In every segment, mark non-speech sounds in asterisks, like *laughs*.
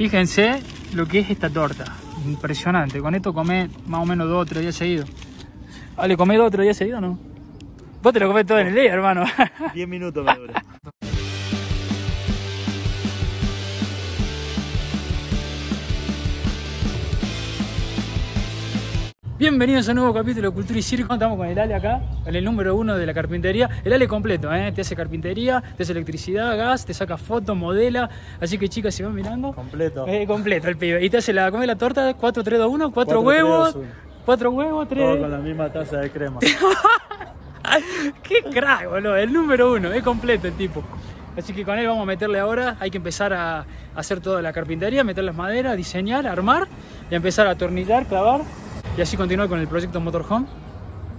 Fíjense lo que es esta torta. Impresionante. Con esto comé más o menos dos o tres días seguidos. Ale, ¿comés dos o tres días seguidos no? Vos te lo comés todo en el día, hermano. Diez minutos me Bienvenidos a un nuevo capítulo de Cultura y Circo. Estamos con el Ale acá, en el número uno de la carpintería. El Ale completo, ¿eh? te hace carpintería, te hace electricidad, gas, te saca fotos, modela. Así que chicas, si van mirando. Completo. Eh, completo el pibe. Y te hace la, come la torta 4, 3, 2, 1, 4, huevos. 4 huevos, 3. Todo con la misma taza de crema. *laughs* Qué crack, El número uno, es completo el tipo. Así que con él vamos a meterle ahora, hay que empezar a hacer toda la carpintería, meter las maderas, diseñar, armar y empezar a atornillar, clavar y así continúa con el proyecto Motorhome.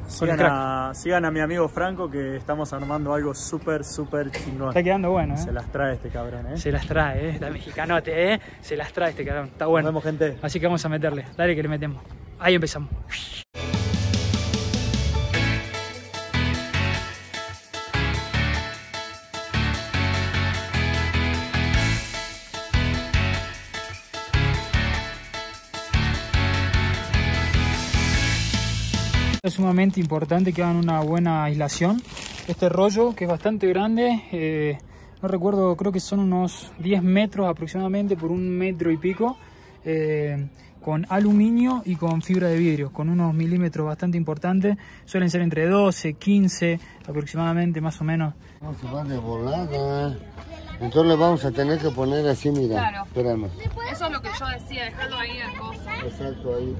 Sigan a, mi amigo Franco que estamos armando algo súper, súper chingón. Está quedando bueno, ¿eh? Se las trae este cabrón, ¿eh? Se las trae, ¿eh? Está mexicanote, ¿eh? Se las trae este cabrón. Está bueno. Nos vemos, gente. Así que vamos a meterle. Dale que le metemos. Ahí empezamos. Es sumamente importante que hagan una buena aislación. Este rollo, que es bastante grande, eh, no recuerdo, creo que son unos 10 metros aproximadamente por un metro y pico, eh, con aluminio y con fibra de vidrio, con unos milímetros bastante importantes. Suelen ser entre 12, 15 aproximadamente, más o menos. No volada. Entonces le vamos a tener que poner así, mira. Claro. Eso es lo que yo decía, dejarlo ahí en cosa. Exacto, ahí.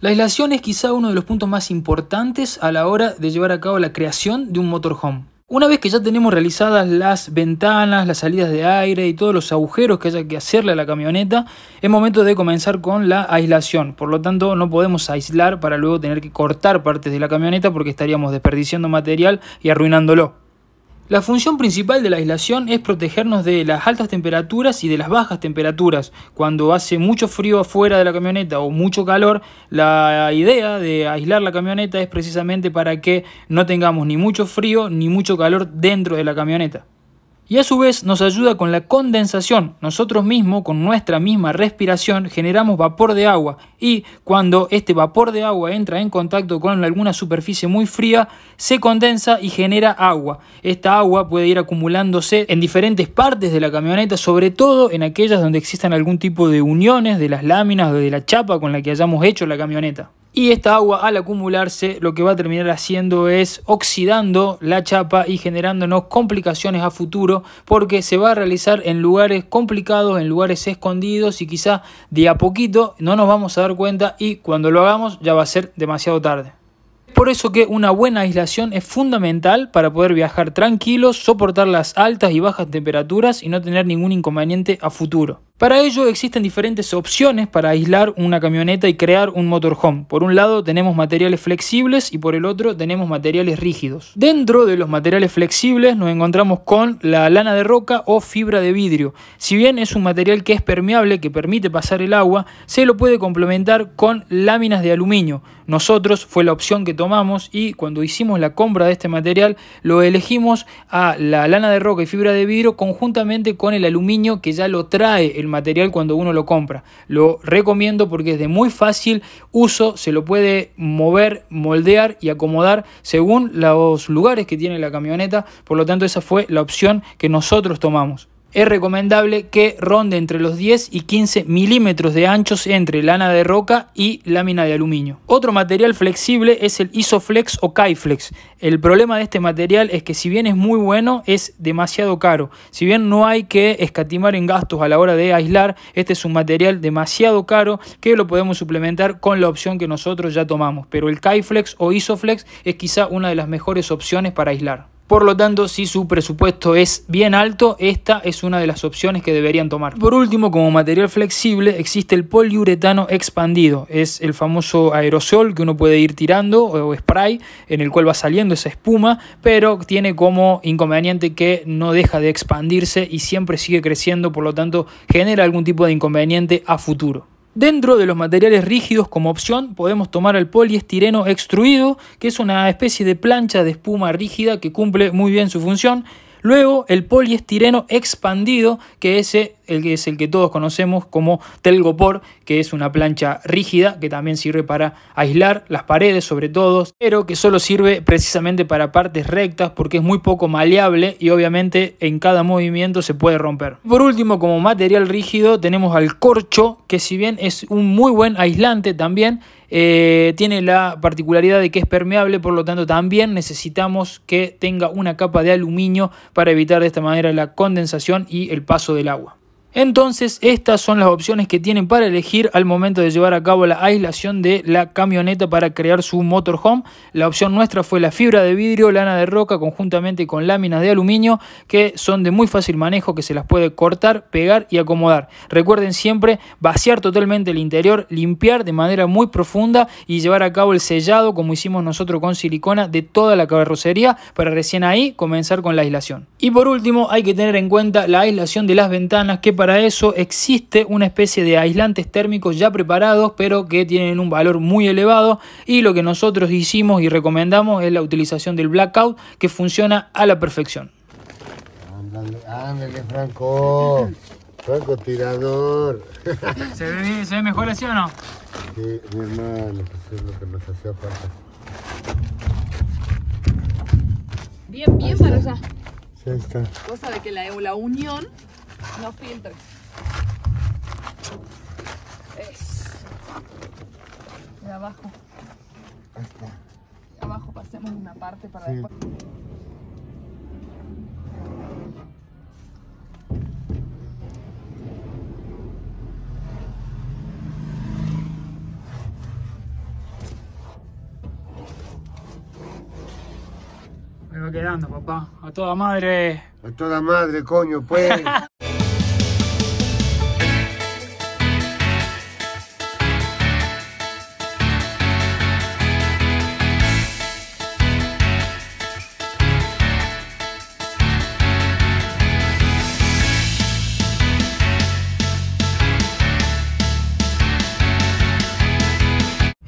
La aislación es quizá uno de los puntos más importantes a la hora de llevar a cabo la creación de un motorhome. Una vez que ya tenemos realizadas las ventanas, las salidas de aire y todos los agujeros que haya que hacerle a la camioneta, es momento de comenzar con la aislación. Por lo tanto, no podemos aislar para luego tener que cortar partes de la camioneta porque estaríamos desperdiciando material y arruinándolo. La función principal de la aislación es protegernos de las altas temperaturas y de las bajas temperaturas. Cuando hace mucho frío afuera de la camioneta o mucho calor, la idea de aislar la camioneta es precisamente para que no tengamos ni mucho frío ni mucho calor dentro de la camioneta y a su vez nos ayuda con la condensación. Nosotros mismos, con nuestra misma respiración, generamos vapor de agua y cuando este vapor de agua entra en contacto con alguna superficie muy fría, se condensa y genera agua. Esta agua puede ir acumulándose en diferentes partes de la camioneta, sobre todo en aquellas donde existan algún tipo de uniones de las láminas o de la chapa con la que hayamos hecho la camioneta. Y esta agua al acumularse lo que va a terminar haciendo es oxidando la chapa y generándonos complicaciones a futuro porque se va a realizar en lugares complicados, en lugares escondidos y quizá de a poquito no nos vamos a dar cuenta y cuando lo hagamos ya va a ser demasiado tarde. Por eso que una buena aislación es fundamental para poder viajar tranquilos, soportar las altas y bajas temperaturas y no tener ningún inconveniente a futuro. Para ello existen diferentes opciones para aislar una camioneta y crear un motorhome. Por un lado tenemos materiales flexibles y por el otro tenemos materiales rígidos. Dentro de los materiales flexibles nos encontramos con la lana de roca o fibra de vidrio. Si bien es un material que es permeable, que permite pasar el agua, se lo puede complementar con láminas de aluminio. Nosotros fue la opción que tomamos y cuando hicimos la compra de este material lo elegimos a la lana de roca y fibra de vidrio conjuntamente con el aluminio que ya lo trae el material cuando uno lo compra. Lo recomiendo porque es de muy fácil uso, se lo puede mover, moldear y acomodar según los lugares que tiene la camioneta. Por lo tanto, esa fue la opción que nosotros tomamos es recomendable que ronde entre los 10 y 15 milímetros de anchos entre lana de roca y lámina de aluminio. Otro material flexible es el Isoflex o Kaiflex. El problema de este material es que si bien es muy bueno, es demasiado caro. Si bien no hay que escatimar en gastos a la hora de aislar, este es un material demasiado caro que lo podemos suplementar con la opción que nosotros ya tomamos. Pero el Kaiflex o Isoflex es quizá una de las mejores opciones para aislar. Por lo tanto, si su presupuesto es bien alto, esta es una de las opciones que deberían tomar. Por último, como material flexible, existe el poliuretano expandido. Es el famoso aerosol que uno puede ir tirando o spray en el cual va saliendo esa espuma, pero tiene como inconveniente que no deja de expandirse y siempre sigue creciendo, por lo tanto genera algún tipo de inconveniente a futuro. Dentro de los materiales rígidos como opción podemos tomar el poliestireno extruido, que es una especie de plancha de espuma rígida que cumple muy bien su función. Luego el poliestireno expandido, que es eh, el que, es el que todos conocemos como telgopor, que es una plancha rígida que también sirve para aislar las paredes sobre todo, pero que solo sirve precisamente para partes rectas porque es muy poco maleable y obviamente en cada movimiento se puede romper. Por último, como material rígido tenemos al corcho, que si bien es un muy buen aislante también, eh, tiene la particularidad de que es permeable, por lo tanto también necesitamos que tenga una capa de aluminio para evitar de esta manera la condensación y el paso del agua. Entonces estas son las opciones que tienen para elegir al momento de llevar a cabo la aislación de la camioneta para crear su motorhome. La opción nuestra fue la fibra de vidrio, lana de roca conjuntamente con láminas de aluminio que son de muy fácil manejo que se las puede cortar, pegar y acomodar. Recuerden siempre vaciar totalmente el interior, limpiar de manera muy profunda y llevar a cabo el sellado como hicimos nosotros con silicona de toda la carrocería para recién ahí comenzar con la aislación. Y por último hay que tener en cuenta la aislación de las ventanas que para eso existe una especie de aislantes térmicos ya preparados, pero que tienen un valor muy elevado. Y lo que nosotros hicimos y recomendamos es la utilización del blackout, que funciona a la perfección. Ándale, ándale, Franco. Franco tirador. *laughs* ¿Se ve, mejor así o no? Sí, mi hermano, pues es lo que nos hacía falta. Bien, bien para allá. está. Cosa de que la, la unión no filtros De abajo. abajo pasemos una parte para después. Me va quedando, papá. A toda madre. A toda madre, coño, pues. *laughs*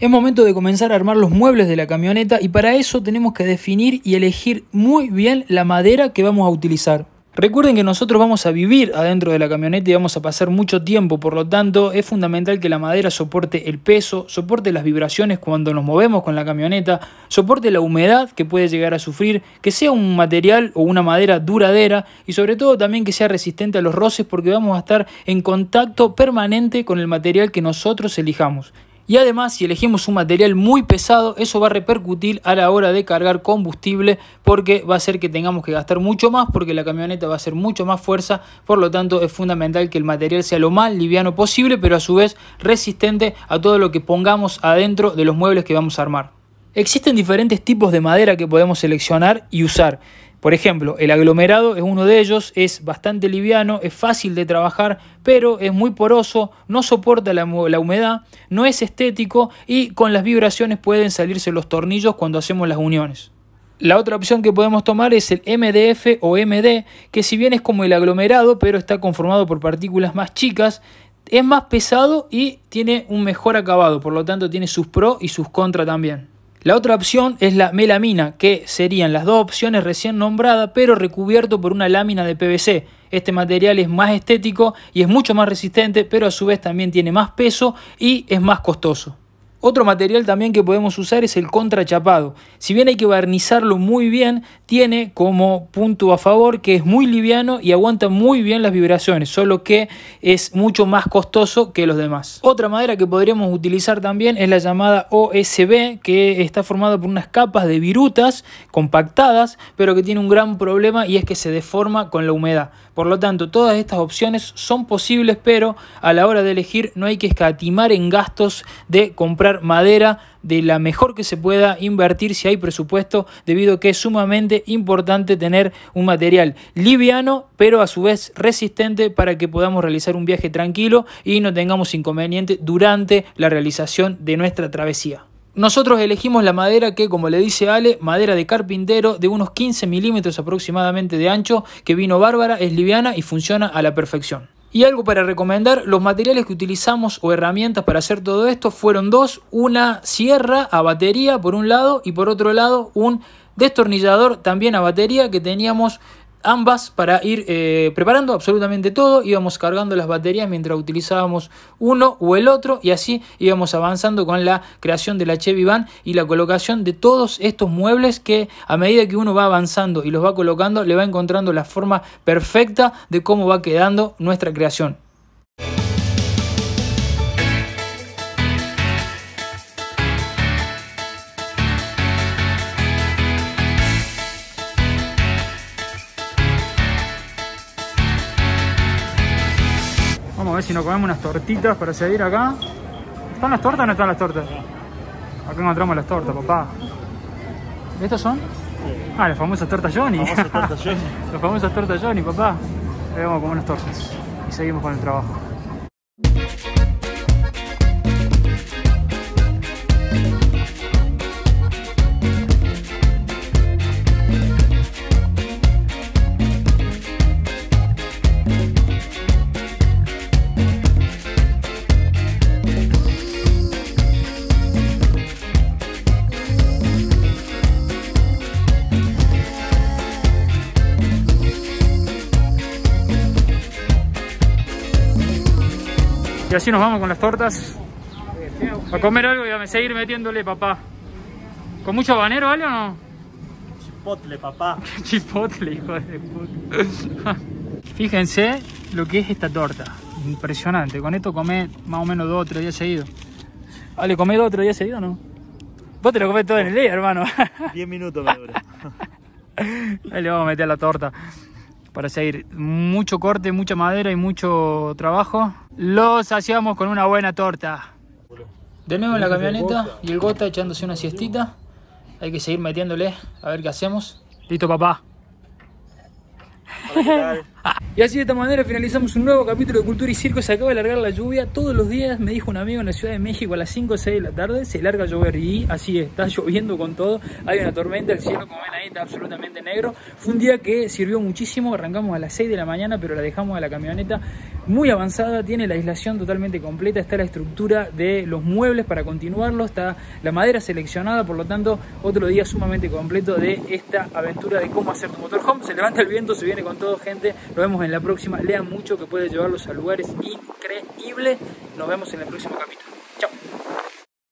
Es momento de comenzar a armar los muebles de la camioneta y para eso tenemos que definir y elegir muy bien la madera que vamos a utilizar. Recuerden que nosotros vamos a vivir adentro de la camioneta y vamos a pasar mucho tiempo, por lo tanto es fundamental que la madera soporte el peso, soporte las vibraciones cuando nos movemos con la camioneta, soporte la humedad que puede llegar a sufrir, que sea un material o una madera duradera y sobre todo también que sea resistente a los roces porque vamos a estar en contacto permanente con el material que nosotros elijamos y además si elegimos un material muy pesado eso va a repercutir a la hora de cargar combustible porque va a hacer que tengamos que gastar mucho más porque la camioneta va a hacer mucho más fuerza por lo tanto es fundamental que el material sea lo más liviano posible pero a su vez resistente a todo lo que pongamos adentro de los muebles que vamos a armar. Existen diferentes tipos de madera que podemos seleccionar y usar. Por ejemplo, el aglomerado es uno de ellos, es bastante liviano, es fácil de trabajar, pero es muy poroso, no soporta la, humedad, no es estético y con las vibraciones pueden salirse los tornillos cuando hacemos las uniones. La otra opción que podemos tomar es el MDF o MD, que si bien es como el aglomerado, pero está conformado por partículas más chicas, es más pesado y tiene un mejor acabado, por lo tanto tiene sus pros y sus contras también. La otra opción es la melamina, que serían las dos opciones recién nombradas, pero recubierto por una lámina de PVC. Este material es más estético y es mucho más resistente, pero a su vez también tiene más peso y es más costoso. Otro material también que podemos usar es el contrachapado. Si bien hay que barnizarlo muy bien, tiene como punto a favor que es muy liviano y aguanta muy bien las vibraciones, solo que es mucho más costoso que los demás. Otra madera que podríamos utilizar también es la llamada OSB, que está formada por unas capas de virutas compactadas, pero que tiene un gran problema y es que se deforma con la humedad. Por lo tanto, todas estas opciones son posibles, pero a la hora de elegir no hay que escatimar en gastos de comprar madera de la mejor que se pueda, invertir si hay presupuesto, debido a que es sumamente importante tener un material liviano, pero a su vez resistente para que podamos realizar un viaje tranquilo y no tengamos inconveniente durante la realización de nuestra travesía. Nosotros elegimos la madera que, como le dice Ale, madera de carpintero de unos 15 milímetros aproximadamente de ancho, que vino bárbara, es liviana y funciona a la perfección. Y algo para recomendar, los materiales que utilizamos o herramientas para hacer todo esto fueron dos, una sierra a batería por un lado y por otro lado un destornillador también a batería que teníamos ambas para ir eh, preparando absolutamente todo, íbamos cargando las baterías mientras utilizábamos uno o el otro y así íbamos avanzando con la creación de la Chevy Van y la colocación de todos estos muebles que a medida que uno va avanzando y los va colocando le va encontrando la forma perfecta de cómo va quedando nuestra creación. si no comemos unas tortitas para seguir acá. ¿Están las tortas o no están las tortas? Acá encontramos las tortas, papá. estas son? Ah, las famosas tortas Johnny. Las famosas tortas *laughs* Johnny, las famosas tortas Johnny papá. Ahí vamos a comer unas tortas y seguimos con el trabajo. Y así nos vamos con las tortas. A comer algo y a seguir metiéndole, papá. ¿Con mucho habanero, ¿vale o no? Chipotle, papá. *laughs* Chipotle, hijo de puta. Fíjense lo que es esta torta. Impresionante. Con esto comé más o menos dos o tres días seguidos. Ale, comé dos o tres días seguidos, ¿no? Vos te lo comés todo en el día, hermano. Diez minutos me dura. *laughs* Ahí le vamos a meter la torta para seguir. Mucho corte, mucha madera y mucho trabajo. Los hacíamos con una buena torta. De nuevo en la camioneta y el gota echándose una siestita. Hay que seguir metiéndole a ver qué hacemos. Listo, papá. *laughs* *laughs* Y así de esta manera finalizamos un nuevo capítulo de Cultura y Circo. Se acaba de largar la lluvia. Todos los días me dijo un amigo en la Ciudad de México a las 5 o 6 de la tarde se larga a llover. Y así está lloviendo con todo. Hay una tormenta, el cielo como ven ahí está absolutamente negro. Fue un día que sirvió muchísimo. Arrancamos a las 6 de la mañana, pero la dejamos a la camioneta muy avanzada. Tiene la aislación totalmente completa. Está la estructura de los muebles para continuarlo. Está la madera seleccionada. Por lo tanto, otro día sumamente completo de esta aventura de cómo hacer tu motorhome. Se levanta el viento, se viene con todo, gente. Nos vemos en la próxima. Lean mucho que puede llevarlos a lugares increíbles. Nos vemos en el próximo capítulo. Chao.